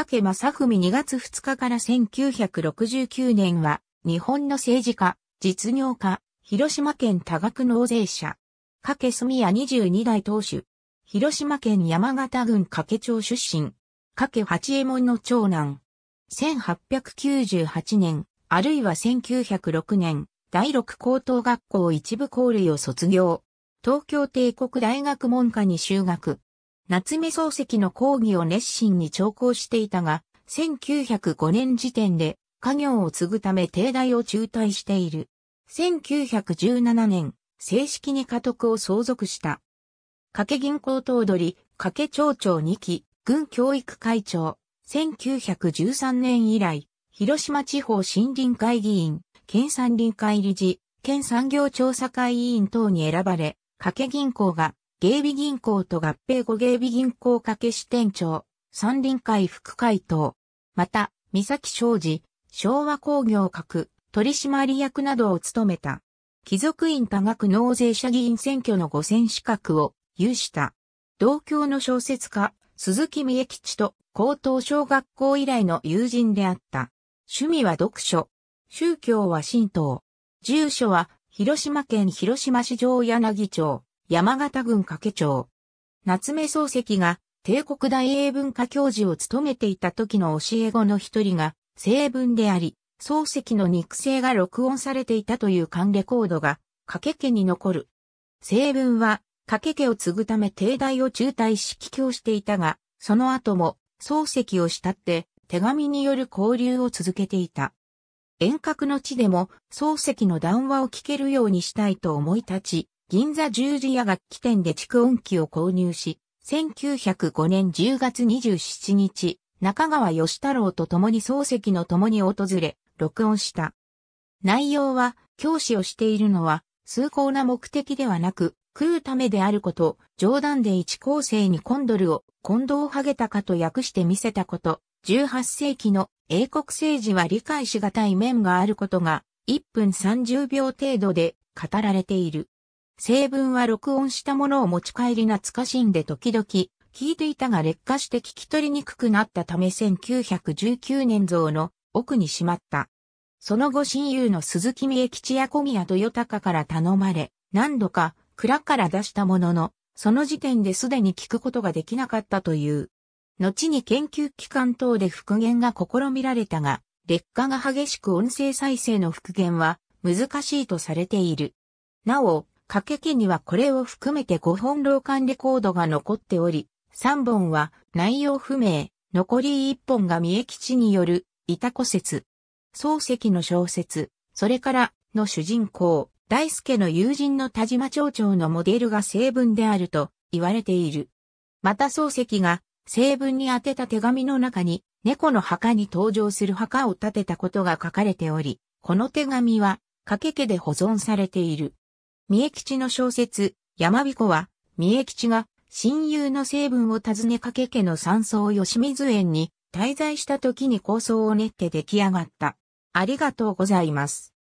加計正文2月2日から1969年は、日本の政治家、実業家、広島県多額納税者。加計住谷22代当主。広島県山形郡加計町出身。加計八右衛門の長男。1898年、あるいは1906年、第六高等学校一部校類を卒業。東京帝国大学文科に修学。夏目漱石の講義を熱心に聴講していたが、1905年時点で家業を継ぐため帝大を中退している。1917年、正式に家督を相続した。掛銀行頭取、掛町長2期、軍教育会長、1913年以来、広島地方森林会議員、県山林会理事、県産業調査会委員等に選ばれ、掛銀行が芸備銀行と合併後芸備銀行掛支店長、三輪会副会頭。また、三崎商事、昭和工業閣、取締役などを務めた。貴族院多額納税者議員選挙の五選資格を有した。同郷の小説家、鈴木美恵吉と高等小学校以来の友人であった。趣味は読書。宗教は神道。住所は広島県広島市城柳町。山形郡掛町。夏目漱石が帝国大英文化教授を務めていた時の教え子の一人が成文であり、漱石の肉声が録音されていたという管レコードが掛家に残る。成文は掛家を継ぐため帝大を中退し帰郷していたが、その後も漱石を慕って手紙による交流を続けていた。遠隔の地でも漱石の談話を聞けるようにしたいと思い立ち、銀座十字屋楽器店で蓄音機を購入し、1905年10月27日、中川義太郎と共に漱石の共に訪れ、録音した。内容は、教師をしているのは、崇高な目的ではなく、食うためであること、冗談で一高生にコンドルを、近藤ハゲタカと訳して見せたこと、18世紀の英国政治は理解しがたい面があることが、1分30秒程度で語られている。成分は録音したものを持ち帰り懐かしんで時々聞いていたが劣化して聞き取りにくくなったため1919年像の奥にしまった。その後親友の鈴木美恵吉や小宮豊から頼まれ、何度か蔵から出したものの、その時点ですでに聞くことができなかったという。後に研究機関等で復元が試みられたが、劣化が激しく音声再生の復元は難しいとされている。なお、掛け家にはこれを含めて5本老館レコードが残っており、3本は内容不明、残り1本が三重吉による、いた説。漱石の小説、それからの主人公、大輔の友人の田島町長のモデルが成文であると言われている。また漱石が成文に宛てた手紙の中に猫の墓に登場する墓を建てたことが書かれており、この手紙は掛け家で保存されている。三重吉の小説、山彦は、三重吉が、親友の成分を訪ねかけ家の山荘吉水園に滞在した時に構想を練って出来上がった。ありがとうございます。